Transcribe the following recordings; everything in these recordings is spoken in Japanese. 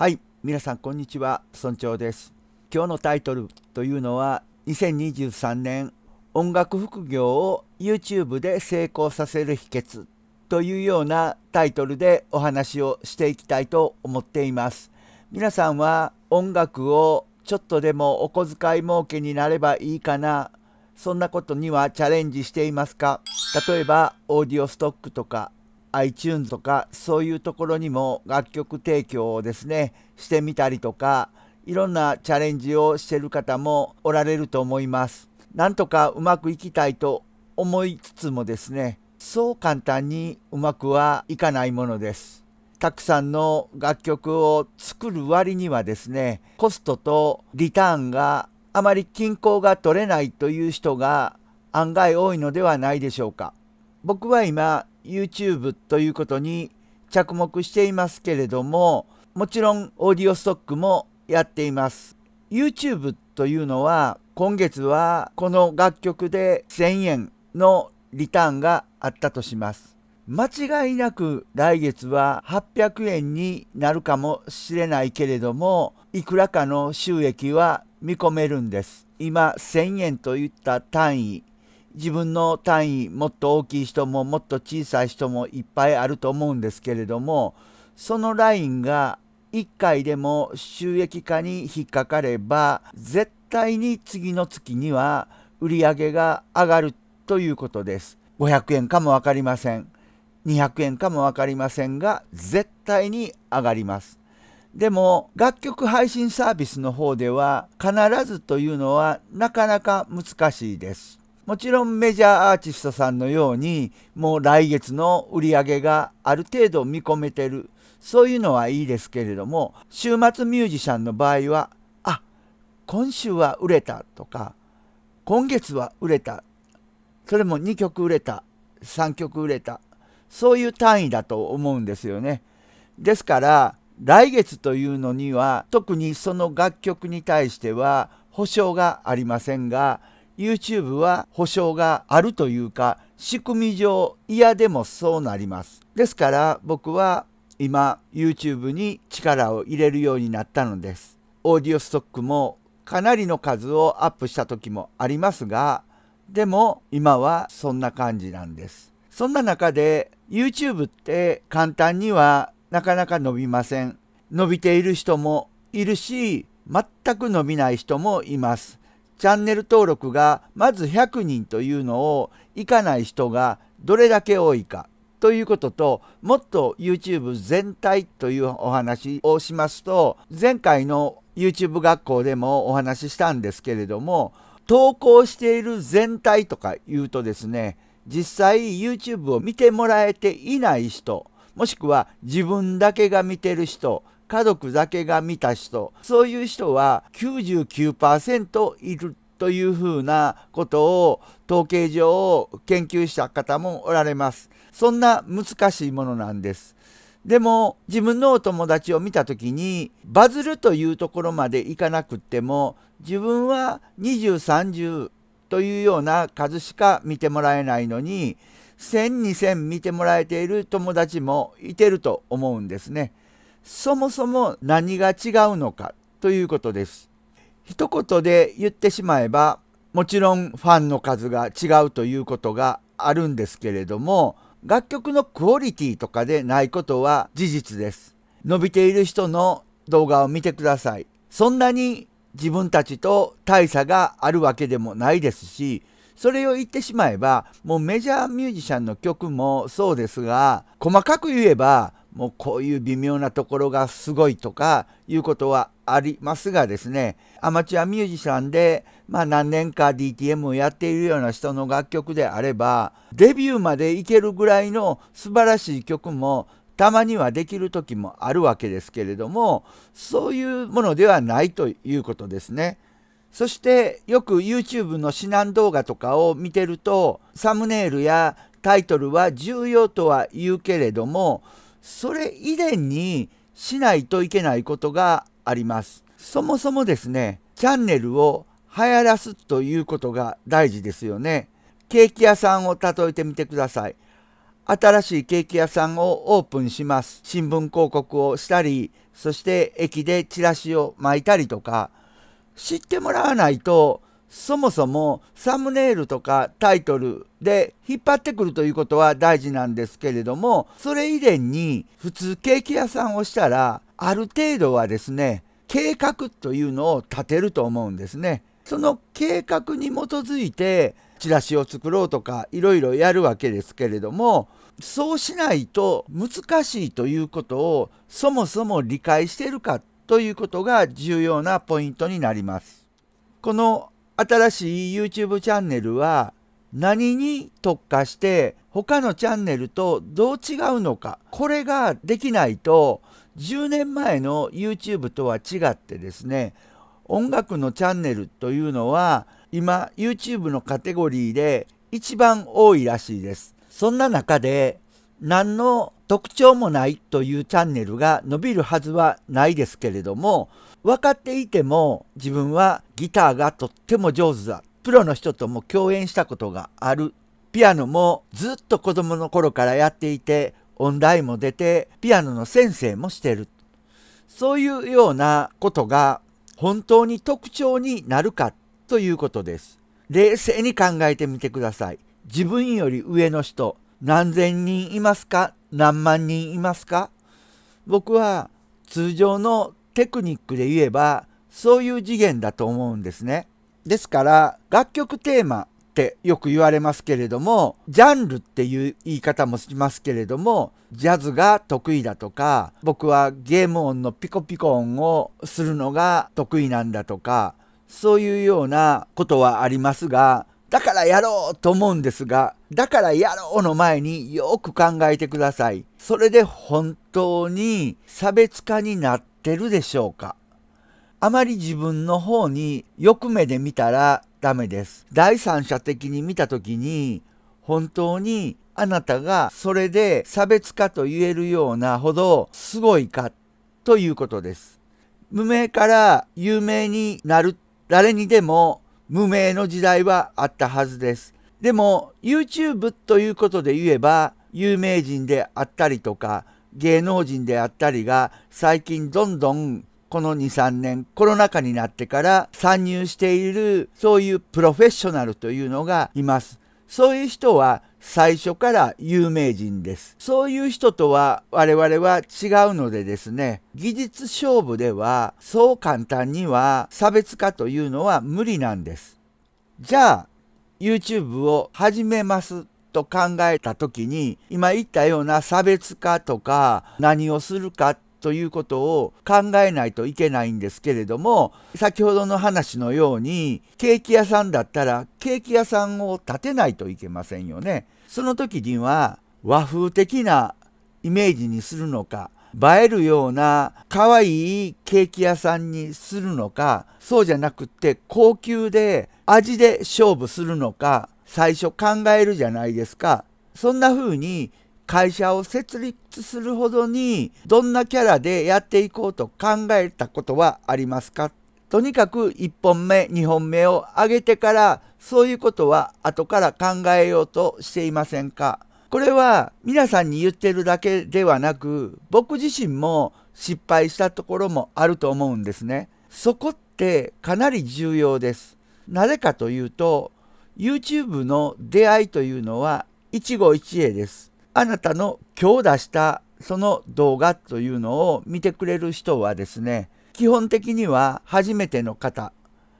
はい皆さんこんにちは村長です今日のタイトルというのは2023年音楽副業を YouTube で成功させる秘訣というようなタイトルでお話をしていきたいと思っています皆さんは音楽をちょっとでもお小遣い儲けになればいいかなそんなことにはチャレンジしていますか例えばオーディオストックとか iTunes とかそういうところにも楽曲提供をですねしてみたりとかいろんなチャレンジをしてる方もおられると思います。なんとかうまくいきたいと思いつつもですねそう簡単にうまくはいかないものです。たくさんの楽曲を作る割にはですねコストとリターンがあまり均衡が取れないという人が案外多いのではないでしょうか。僕は今 YouTube ということに着目していますけれどももちろんオーディオストックもやっています YouTube というのは今月はこの楽曲で1000円のリターンがあったとします間違いなく来月は800円になるかもしれないけれどもいくらかの収益は見込めるんです今1000円といった単位自分の単位もっと大きい人ももっと小さい人もいっぱいあると思うんですけれどもそのラインが1回でも収益化に引っかかれば絶対に次の月には売り上げが上がるということです。500円かも分かりません。200円かも分かりませんが絶対に上がります。でも楽曲配信サービスの方では必ずというのはなかなか難しいです。もちろんメジャーアーティストさんのようにもう来月の売り上げがある程度見込めてるそういうのはいいですけれども週末ミュージシャンの場合はあ今週は売れたとか今月は売れたそれも2曲売れた3曲売れたそういう単位だと思うんですよね。ですから来月というのには特にその楽曲に対しては保証がありませんが YouTube は保証があるというか仕組み上嫌でもそうなります。ですから僕は今 YouTube に力を入れるようになったのです。オーディオストックもかなりの数をアップした時もありますがでも今はそんな感じなんです。そんな中で YouTube って簡単にはなかなか伸びません。伸びている人もいるし全く伸びない人もいます。チャンネル登録がまず100人というのをいかない人がどれだけ多いかということともっと YouTube 全体というお話をしますと前回の YouTube 学校でもお話ししたんですけれども投稿している全体とか言うとですね実際 YouTube を見てもらえていない人もしくは自分だけが見てる人家族だけが見た人、そういう人は99%いるというふうなことを統計上研究した方もおられます。そんな難しいものなんです。でも自分のお友達を見た時にバズるというところまでいかなくっても自分は2030というような数しか見てもらえないのに1000、2000見てもらえている友達もいてると思うんですね。そもそも何が違うのかということです。一言で言ってしまえばもちろんファンの数が違うということがあるんですけれども楽曲のクオリティとかでないことは事実です。伸びている人の動画を見てください。そんなに自分たちと大差があるわけでもないですしそれを言ってしまえばもうメジャーミュージシャンの曲もそうですが細かく言えばもうこういう微妙なところがすごいとかいうことはありますがですね、アマチュアミュージシャンで、まあ何年か DTM をやっているような人の楽曲であれば、デビューまでいけるぐらいの素晴らしい曲もたまにはできる時もあるわけですけれども、そういうものではないということですね。そしてよく YouTube の指南動画とかを見てると、サムネイルやタイトルは重要とは言うけれども、それ以前にしないといけないことがあります。そもそもですね、チャンネルを流行らすということが大事ですよね。ケーキ屋さんを例えてみてください。新しいケーキ屋さんをオープンします。新聞広告をしたり、そして駅でチラシを巻いたりとか、知ってもらわないとそもそもサムネイルとかタイトルで引っ張ってくるということは大事なんですけれども、それ以前に普通ケーキ屋さんをしたら、ある程度はですね、計画というのを立てると思うんですね。その計画に基づいてチラシを作ろうとかいろいろやるわけですけれどもそうしないと難しいということをそもそも理解してるかということが重要なポイントになります。この新しい YouTube チャンネルは何に特化して他のチャンネルとどう違うのかこれができないと10年前の YouTube とは違ってですね音楽のチャンネルというのは今 YouTube のカテゴリーで一番多いらしいです。そんな中で何の特徴もないというチャンネルが伸びるはずはないですけれども分かっていても自分はギターがとっても上手だ。プロの人とも共演したことがある。ピアノもずっと子供の頃からやっていて、音大も出て、ピアノの先生もしてる。そういうようなことが本当に特徴になるかということです。冷静に考えてみてください。自分より上の人、何千人いますか何万人いますか僕は通常のテクニックで言えばそういう次元だと思うんですね。ですから楽曲テーマってよく言われますけれどもジャンルっていう言い方もしますけれどもジャズが得意だとか僕はゲーム音のピコピコ音をするのが得意なんだとかそういうようなことはありますがだからやろうと思うんですがだからやろうの前によく考えてくださいそれで本当に差別化になってるでしょうかあまり自分の方に欲目で見たらダメです。第三者的に見た時に本当にあなたがそれで差別化と言えるようなほどすごいかということです。無名から有名になる誰にでも無名の時代はあったはずです。でも YouTube ということで言えば有名人であったりとか芸能人であったりが最近どんどんこの2、3年、コロナ禍になってから参入している、そういうプロフェッショナルというのがいます。そういう人は最初から有名人です。そういう人とは我々は違うのでですね、技術勝負ではそう簡単には差別化というのは無理なんです。じゃあ、YouTube を始めますと考えた時に、今言ったような差別化とか何をするかっということを考えないといけないんですけれども先ほどの話のようにケーキ屋さんだったらケーキ屋さんを建てないといけませんよね。その時には和風的なイメージにするのか映えるような可愛いケーキ屋さんにするのかそうじゃなくって高級で味で勝負するのか最初考えるじゃないですか。そんな風に会社を設立するほどにどんなキャラでやっていこうと考えたことはありますかとにかく1本目2本目を上げてからそういうことは後から考えようとしていませんかこれは皆さんに言ってるだけではなく僕自身も失敗したところもあると思うんですね。そこってかなり重要です。なぜかというと YouTube の出会いというのは一期一会です。あなたの今日出したその動画というのを見てくれる人はですね、基本的には初めての方、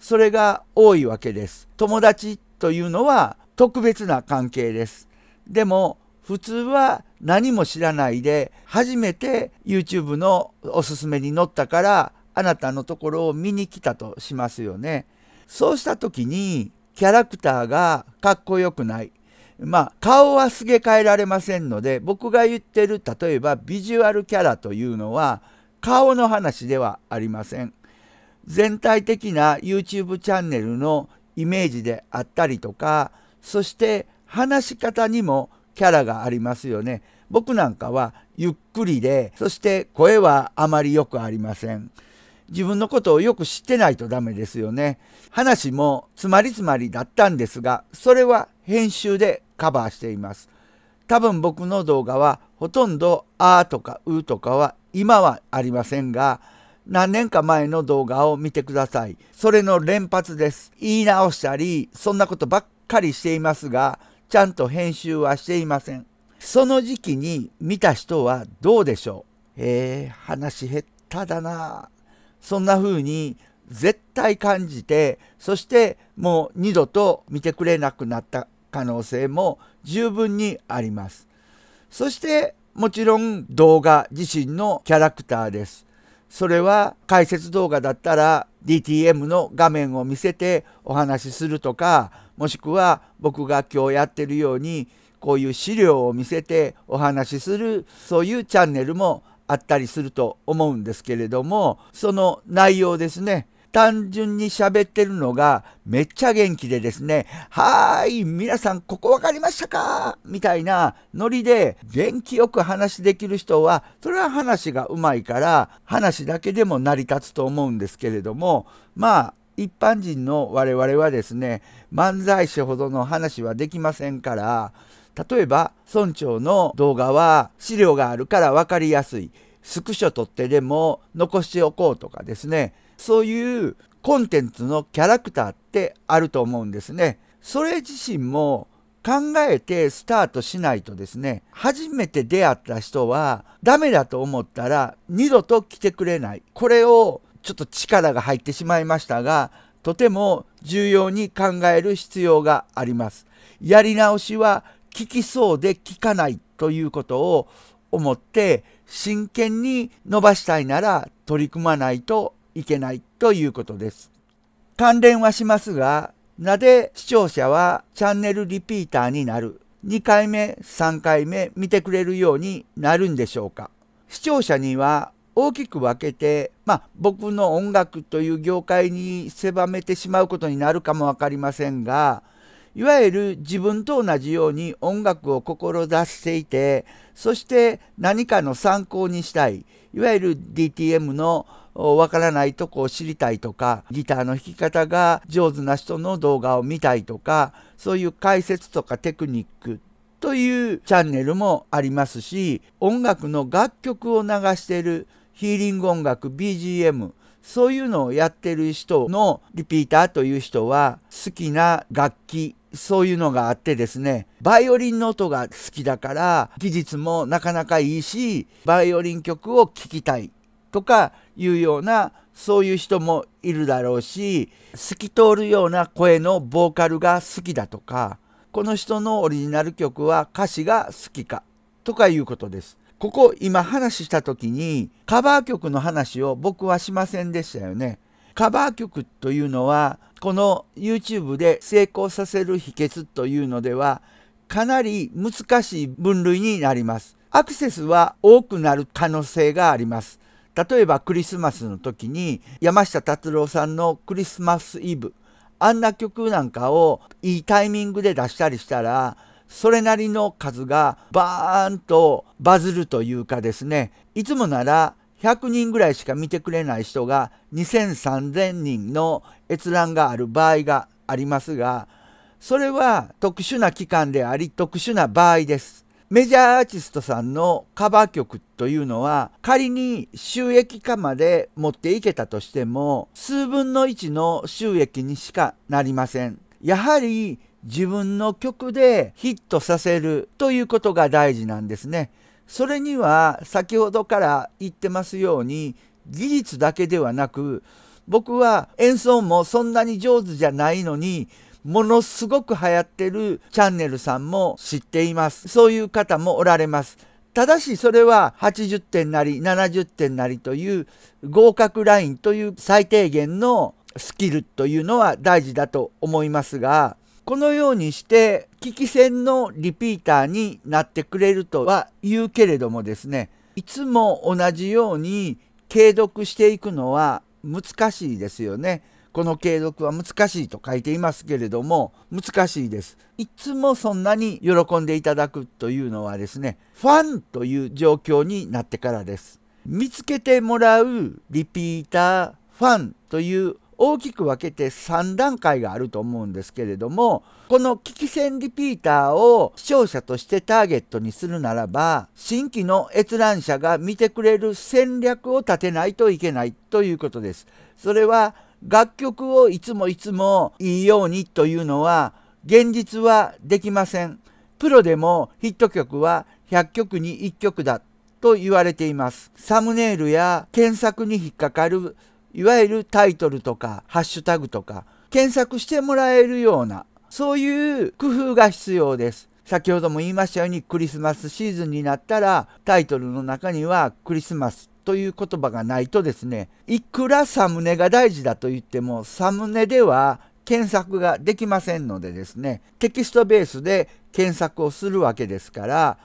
それが多いわけです。友達というのは特別な関係です。でも普通は何も知らないで初めて YouTube のおすすめに載ったからあなたのところを見に来たとしますよね。そうした時にキャラクターがかっこよくないまあ、顔はすげ替えられませんので僕が言ってる例えばビジュアルキャラというのは顔の話ではありません。全体的な YouTube チャンネルのイメージであったりとかそして話し方にもキャラがありますよね。僕なんかはゆっくりでそして声はあまりよくありません。自分のことをよく知ってないとダメですよね。話も詰まりつまりだったんですがそれは編集でカバーしています。多分僕の動画はほとんど「あ」とか「う」とかは今はありませんが何年か前の動画を見てください。それの連発です。言い直したりそんなことばっかりしていますがちゃんと編集はしていません。その時期に見た人はどうでしょうえー、話減っただなそんな風に絶対感じてそしてもう二度と見てくれなくなった可能性も十分にあります。そしてもちろん動画自身のキャラクターです。それは解説動画だったら DTM の画面を見せてお話しするとかもしくは僕が今日やってるようにこういう資料を見せてお話しするそういうチャンネルもあったりすると思うんですけれどもその内容ですね単純に喋ってるのがめっちゃ元気でですね、はーい、皆さんここわかりましたかみたいなノリで元気よく話できる人は、それは話がうまいから、話だけでも成り立つと思うんですけれども、まあ、一般人の我々はですね、漫才師ほどの話はできませんから、例えば村長の動画は資料があるから分かりやすい。スクショ撮ってでも残しておこうとかですね、そういうコンテンツのキャラクターってあると思うんですね。それ自身も考えてスタートしないとですね、初めて出会った人はダメだと思ったら二度と来てくれない。これをちょっと力が入ってしまいましたが、とても重要に考える必要があります。やり直しは聞きそうで聞かないということを思って真剣に伸ばしたいなら取り組まないといけないということです。関連はしますが、なぜ視聴者はチャンネルリピーターになる、2回目、3回目見てくれるようになるんでしょうか。視聴者には大きく分けて、まあ、僕の音楽という業界に狭めてしまうことになるかも分かりませんがいわゆる自分と同じように音楽を志していて、そして何かの参考にしたい、いわゆる DTM のわからないとこを知りたいとか、ギターの弾き方が上手な人の動画を見たいとか、そういう解説とかテクニックというチャンネルもありますし、音楽の楽曲を流しているヒーリング音楽 BGM、そういうのをやってる人のリピーターという人は好きな楽器そういうのがあってですね、バイオリンの音が好きだから、技術もなかなかいいし、バイオリン曲を聴きたいとかいうような、そういう人もいるだろうし、透き通るような声のボーカルが好きだとか、この人のオリジナル曲は歌詞が好きかとかいうことです。ここ今話した時にカバー曲の話を僕はしませんでしたよね。カバー曲というのはこの YouTube で成功させる秘訣というのではかなり難しい分類になります。アクセスは多くなる可能性があります。例えばクリスマスの時に山下達郎さんのクリスマスイブあんな曲なんかをいいタイミングで出したりしたらそれなりの数がバーンとバズるというかですねいつもなら100人ぐらいしか見てくれない人が20003000人の閲覧がある場合がありますがそれは特殊な期間であり特殊な場合です。メジャーアーティストさんのカバー曲というのは仮に収益化まで持っていけたとしても数分の1の収益にしかなりません。やはり自分の曲でヒットさせるということが大事なんですね。それには先ほどから言ってますように技術だけではなく僕は演奏もそんなに上手じゃないのにものすごく流行ってるチャンネルさんも知っています。そういう方もおられます。ただしそれは80点なり70点なりという合格ラインという最低限のスキルというのは大事だと思いますがこのようにして危機戦のリピーターになってくれるとは言うけれどもですねいつも同じように継続していくのは難しいですよね。この継続は難しいと書いていますけれども難しいです。いつもそんなに喜んでいただくというのはですねファンという状況になってからです。見つけてもらうリピーターファンという大きく分けて3段階があると思うんですけれどもこの危機戦リピーターを視聴者としてターゲットにするならば新規の閲覧者が見てくれる戦略を立てないといけないということです。それは楽曲をいつもいつもいいようにというのは現実はできません。プロでもヒット曲は100曲に1曲だと言われています。サムネイルや検索に引っかかるいわゆるタイトルとかハッシュタグとか検索してもらえるようなそういう工夫が必要です。先ほども言いましたようにクリスマスシーズンになったらタイトルの中にはクリスマスという言葉がないとですねいくらサムネが大事だと言ってもサムネでは検索ができませんのでですねテキストベースで検索をするわけですから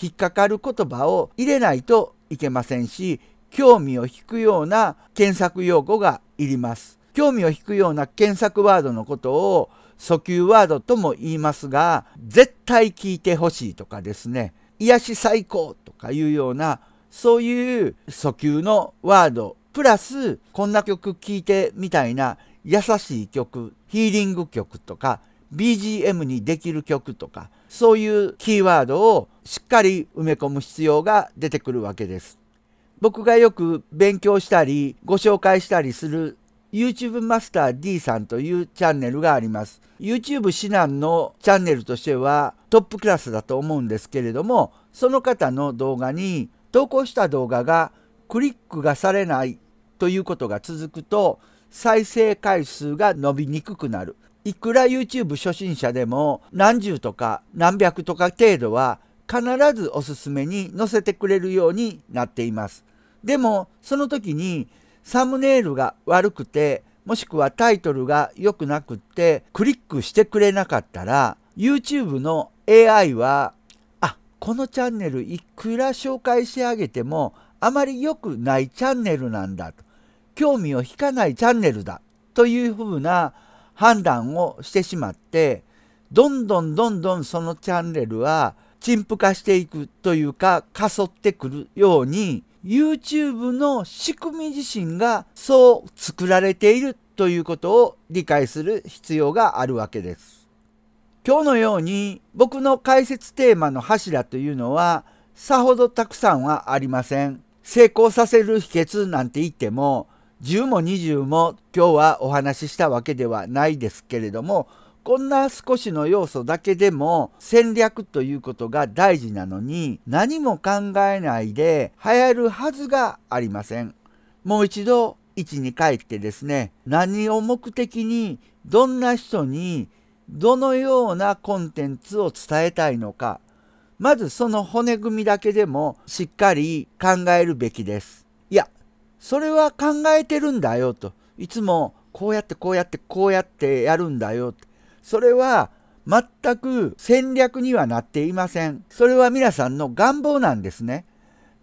引っかかる言葉を入れないといけませんし興味を引くような検索用語がいります。興味を引くような検索ワードのことを訴求ワードとも言いますが、絶対聞いてほしいとかですね、癒し最高とかいうような、そういう訴求のワード、プラス、こんな曲聴いてみたいな優しい曲、ヒーリング曲とか、BGM にできる曲とか、そういうキーワードをしっかり埋め込む必要が出てくるわけです。僕がよく勉強したりご紹介したりする YouTube マスター D さんというチャンネルがあります。YouTube 指南のチャンネルとしてはトップクラスだと思うんですけれども、その方の動画に投稿した動画がクリックがされないということが続くと再生回数が伸びにくくなる。いくら YouTube 初心者でも何十とか何百とか程度は必ずおすすめに載せてくれるようになっています。でもその時にサムネイルが悪くてもしくはタイトルが良くなくってクリックしてくれなかったら YouTube の AI はあこのチャンネルいくら紹介してあげてもあまり良くないチャンネルなんだと興味を引かないチャンネルだというふうな判断をしてしまってどんどんどんどんそのチャンネルは陳腐化していくというかかそってくるように YouTube の仕組み自身がそう作られているということを理解する必要があるわけです。今日のように僕の解説テーマの柱というのはさほどたくさんはありません。成功させる秘訣なんて言っても10も20も今日はお話ししたわけではないですけれどもこんな少しの要素だけでも戦略ということが大事なのに何も考えないで流行るはずがありません。もう一度1に帰ってですね何を目的にどんな人にどのようなコンテンツを伝えたいのかまずその骨組みだけでもしっかり考えるべきです。いやそれは考えてるんだよといつもこうやってこうやってこうやってやるんだよとそれは全く戦略にはなっていません。それは皆さんの願望なんですね。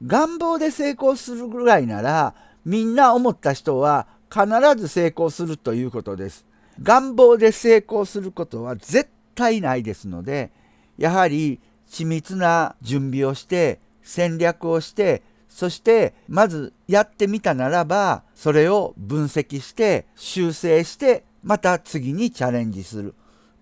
願望で成功するぐらいなら、みんな思った人は必ず成功するということです。願望で成功することは絶対ないですので、やはり緻密な準備をして、戦略をして、そしてまずやってみたならば、それを分析して、修正して、また次にチャレンジする。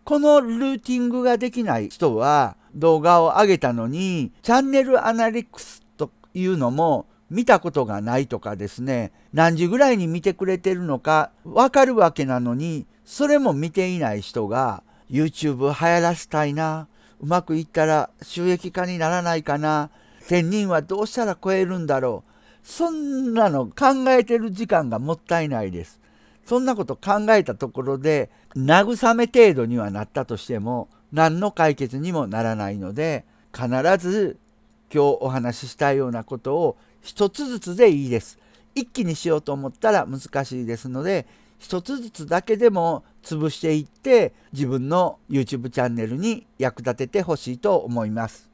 このルーティングができない人は動画を上げたのにチャンネルアナリクスというのも見たことがないとかですね何時ぐらいに見てくれてるのかわかるわけなのにそれも見ていない人が YouTube 流行らせたいなうまくいったら収益化にならないかな1000人はどうしたら超えるんだろうそんなの考えてる時間がもったいないです。そんなこと考えたところで慰め程度にはなったとしても何の解決にもならないので必ず今日お話ししたようなことを一つずつでいいです。一気にしようと思ったら難しいですので一つずつだけでも潰していって自分の YouTube チャンネルに役立ててほしいと思います。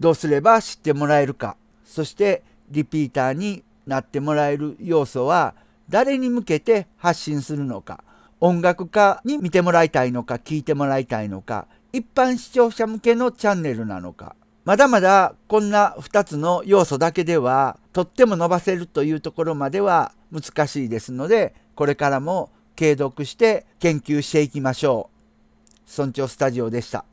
どうすれば知ってもらえるかそしてリピーターになってもらえる要素は誰に向けて発信するのか音楽家に見てもらいたいのか聞いてもらいたいのか一般視聴者向けのチャンネルなのかまだまだこんな2つの要素だけではとっても伸ばせるというところまでは難しいですのでこれからも継続して研究していきましょう。村長スタジオでした。